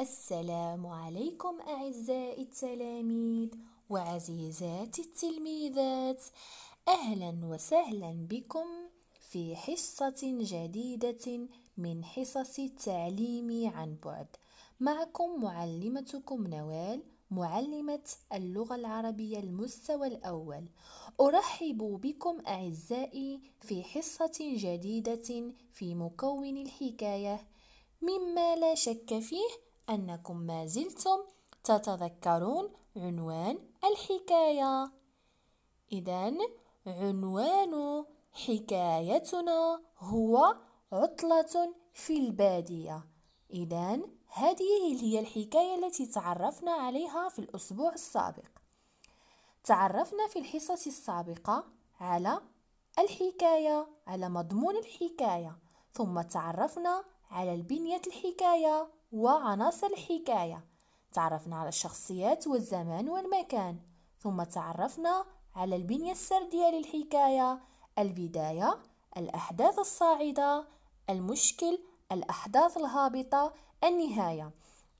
السلام عليكم أعزائي التلاميذ وعزيزاتي التلميذات أهلا وسهلا بكم في حصة جديدة من حصص التعليم عن بعد معكم معلمتكم نوال معلمة اللغة العربية المستوى الأول أرحب بكم أعزائي في حصة جديدة في مكون الحكاية مما لا شك فيه أنكم ما زلتم تتذكرون عنوان الحكاية إذا عنوان حكايتنا هو عطلة في البادية إذا هذه هي الحكاية التي تعرفنا عليها في الأسبوع السابق تعرفنا في الحصص السابقة على الحكاية على مضمون الحكاية ثم تعرفنا على البنية الحكاية وعناصر الحكاية تعرفنا على الشخصيات والزمان والمكان ثم تعرفنا على البنية السردية للحكاية البداية الأحداث الصاعدة المشكل الأحداث الهابطة النهاية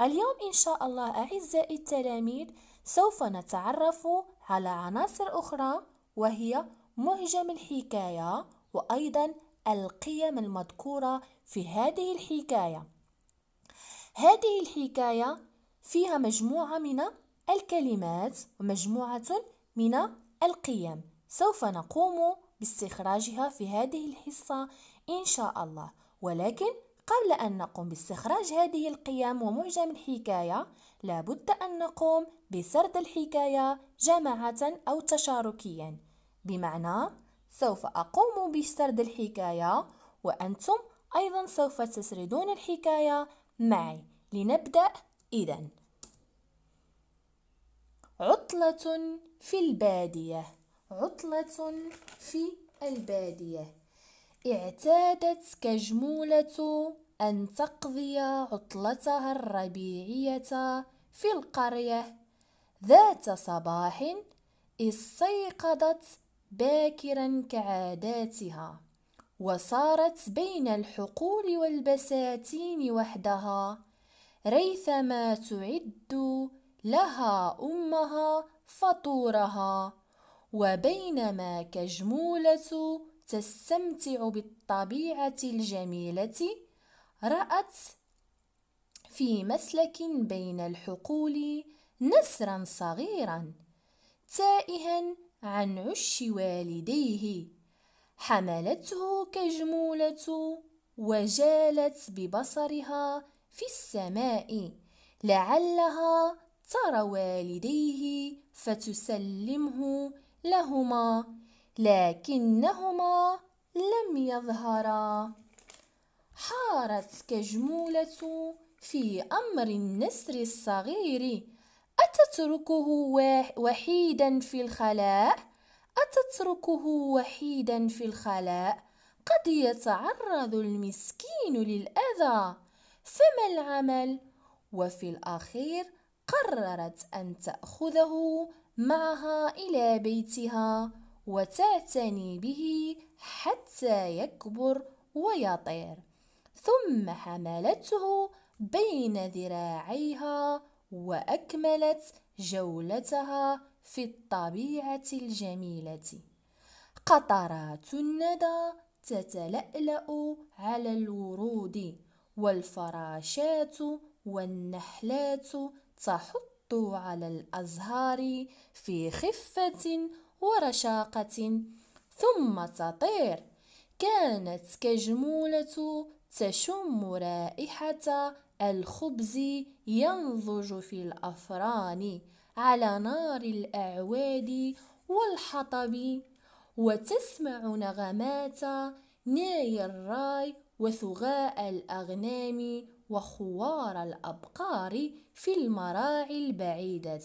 اليوم إن شاء الله أعزائي التلاميذ سوف نتعرف على عناصر أخرى وهي معجم الحكاية وأيضا القيم المذكورة في هذه الحكاية هذه الحكاية فيها مجموعة من الكلمات ومجموعة من القيم سوف نقوم باستخراجها في هذه الحصة إن شاء الله ولكن قبل أن نقوم باستخراج هذه القيم ومعجم الحكاية لابد أن نقوم بسرد الحكاية جماعة أو تشاركيا بمعنى سوف أقوم بسرد الحكاية وأنتم أيضا سوف تسردون الحكاية معي لنبدأ إذا عطلة في البادية عطلة في البادية اعتادت كجمولة أن تقضي عطلتها الربيعية في القرية ذات صباح استيقظت باكرا كعاداتها وصارت بين الحقول والبساتين وحدها ريثما تعد لها امها فطورها وبينما كجموله تستمتع بالطبيعه الجميله رات في مسلك بين الحقول نسرا صغيرا تائها عن عش والديه حملته كجمولة وجالت ببصرها في السماء لعلها ترى والديه فتسلمه لهما لكنهما لم يظهرا حارت كجمولة في أمر النسر الصغير أتتركه وحيدا في الخلاء أتتركه وحيدا في الخلاء قد يتعرض المسكين للأذى فما العمل؟ وفي الأخير قررت أن تأخذه معها إلى بيتها وتعتني به حتى يكبر ويطير ثم حملته بين ذراعيها وأكملت جولتها في الطبيعة الجميلة قطرات الندى تتلألأ على الورود والفراشات والنحلات تحط على الأزهار في خفة ورشاقة ثم تطير كانت كجمولة تشم رائحة الخبز ينضج في الأفران على نار الأعواد والحطب وتسمع نغمات ناي الراي وثغاء الأغنام وخوار الأبقار في المراعي البعيدة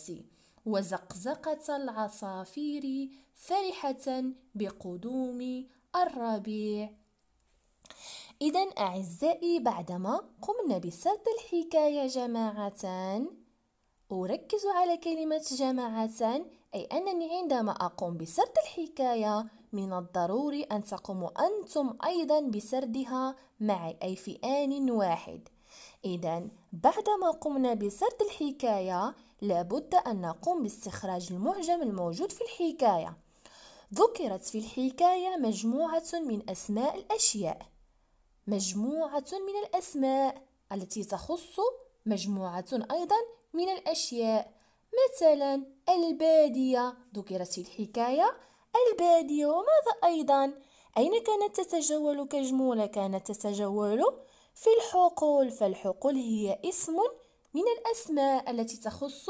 وزقزقة العصافير فرحة بقدوم الربيع إذا أعزائي بعدما قمنا بسرد الحكاية جماعتان أركز على كلمة جماعة أي أنني عندما أقوم بسرد الحكاية من الضروري أن تقوموا أنتم أيضا بسردها معي أي في آن واحد إذا بعدما قمنا بسرد الحكاية لابد أن نقوم باستخراج المعجم الموجود في الحكاية ذكرت في الحكاية مجموعة من أسماء الأشياء مجموعة من الأسماء التي تخص مجموعة أيضا من الأشياء مثلا البادية ذكرت في الحكاية البادية وماذا أيضا؟ أين كانت تتجول كجمولة؟ كانت تتجول في الحقول فالحقول هي اسم من الأسماء التي تخص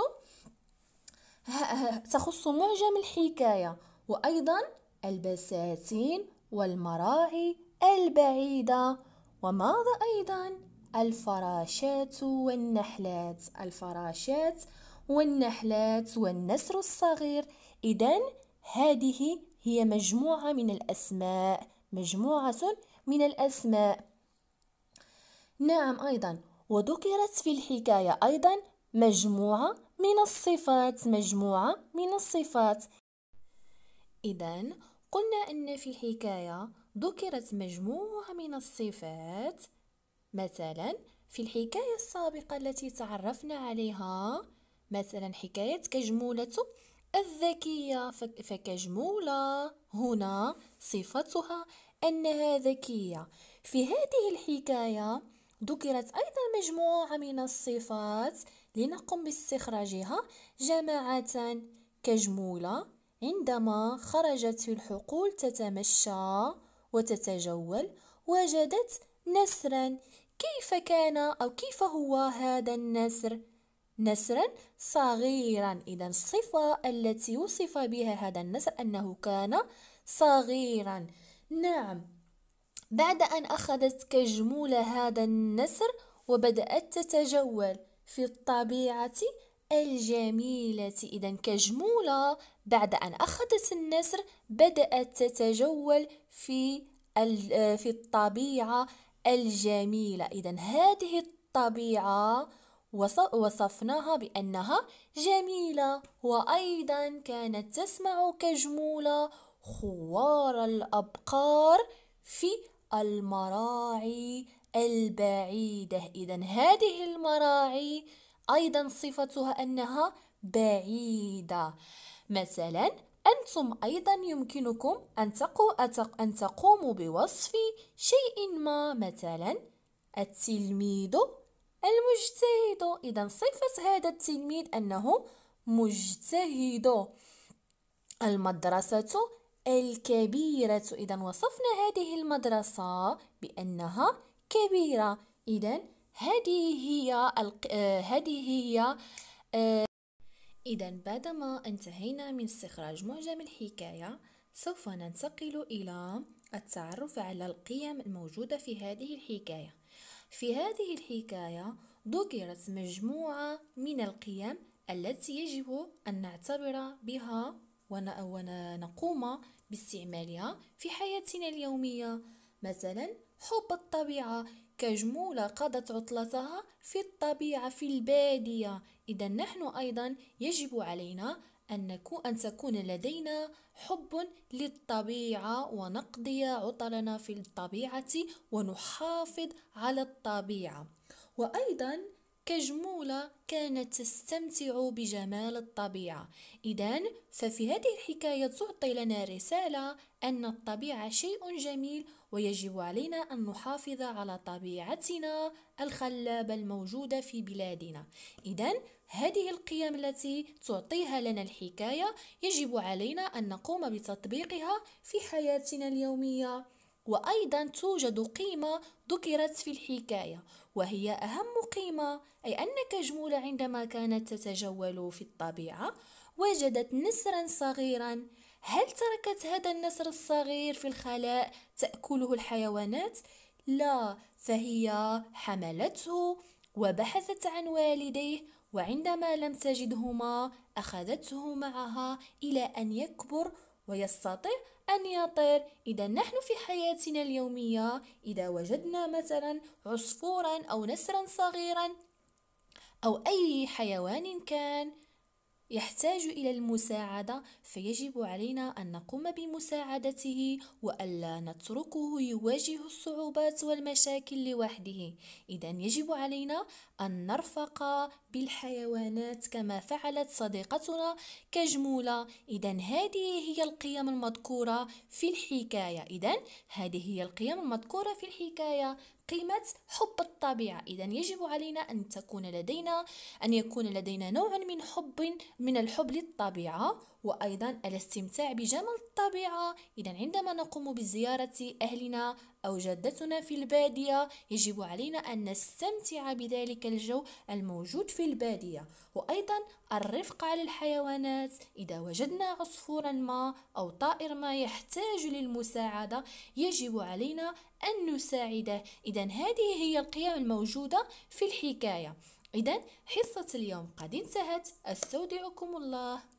تخص معجم الحكاية وأيضا البساتين والمراعي البعيدة وماذا أيضا؟ الفراشات والنحلات الفراشات والنحلات والنسر الصغير إذا هذه هي مجموعة من الأسماء مجموعة من الأسماء نعم أيضا وذكرت في الحكاية أيضا مجموعة من الصفات مجموعة من الصفات إذا قلنا أن في الحكاية ذكرت مجموعة من الصفات مثلا في الحكاية السابقة التي تعرفنا عليها مثلا حكاية كجمولة الذكية فكجمولة هنا صفتها أنها ذكية في هذه الحكاية ذكرت أيضا مجموعة من الصفات لنقم باستخراجها جماعة كجمولة عندما خرجت في الحقول تتمشى وتتجول وجدت نسرا كيف كان أو كيف هو هذا النسر؟ نسرا صغيرا إذا الصفة التي وصف بها هذا النسر أنه كان صغيرا نعم بعد أن أخذت كجمولة هذا النسر وبدأت تتجول في الطبيعة الجميلة إذا كجمولة بعد أن أخذت النسر بدأت تتجول في في الطبيعة الجميلة إذا هذه الطبيعة وصفناها بأنها جميلة وأيضا كانت تسمع كجمولة خوار الأبقار في المراعي البعيدة إذا هذه المراعي أيضا صفتها أنها بعيدة مثلا أنتم أيضا يمكنكم أن تقوموا بوصف شيء ما مثلا التلميذ المجتهد إذا صفة هذا التلميذ أنه مجتهد المدرسة الكبيرة إذا وصفنا هذه المدرسة بأنها كبيرة إذا هذه هي آه، هذه هي آه، إذا بعدما انتهينا من استخراج معجم الحكاية سوف ننتقل إلى التعرف على القيم الموجودة في هذه الحكاية في هذه الحكاية ذكرت مجموعة من القيم التي يجب أن نعتبر بها ونقوم باستعمالها في حياتنا اليومية مثلا حب الطبيعة كجمولة قضت عطلتها في الطبيعة في البادية إذا نحن أيضا يجب علينا أن, أن تكون لدينا حب للطبيعة ونقضي عطلنا في الطبيعة ونحافظ على الطبيعة وأيضا كجمولة كانت تستمتع بجمال الطبيعة إذا ففي هذه الحكاية تعطي لنا رسالة أن الطبيعة شيء جميل ويجب علينا أن نحافظ على طبيعتنا الخلابة الموجودة في بلادنا إذا هذه القيم التي تعطيها لنا الحكاية يجب علينا أن نقوم بتطبيقها في حياتنا اليومية وأيضا توجد قيمة ذكرت في الحكاية وهي أهم قيمة أي أن كجمولة عندما كانت تتجول في الطبيعة وجدت نسرا صغيرا هل تركت هذا النسر الصغير في الخلاء تأكله الحيوانات؟ لا فهي حملته وبحثت عن والديه وعندما لم تجدهما أخذته معها إلى أن يكبر ويستطيع أن يطير إذا نحن في حياتنا اليومية إذا وجدنا مثلا عصفورا أو نسرا صغيرا أو أي حيوان كان يحتاج إلى المساعدة فيجب علينا أن نقوم بمساعدته وألا نتركه يواجه الصعوبات والمشاكل لوحده إذا يجب علينا أن نرفق بالحيوانات كما فعلت صديقتنا كجمولة إذا هذه هي القيم المذكورة في الحكاية إذا هذه هي القيم المذكورة في الحكاية قيمة حب الطبيعة إذا يجب علينا أن تكون لدينا أن يكون لدينا نوع من حب من الحب للطبيعة وأيضا الاستمتاع بجمال الطبيعة إذا عندما نقوم بزيارة أهلنا أو جدتنا في البادية يجب علينا أن نستمتع بذلك الجو الموجود في البادية وأيضا الرفق على الحيوانات إذا وجدنا عصفورا ما أو طائر ما يحتاج للمساعدة يجب علينا أن نساعده إذا هذه هي القيم الموجودة في الحكاية إذا حصة اليوم قد انتهت أستودعكم الله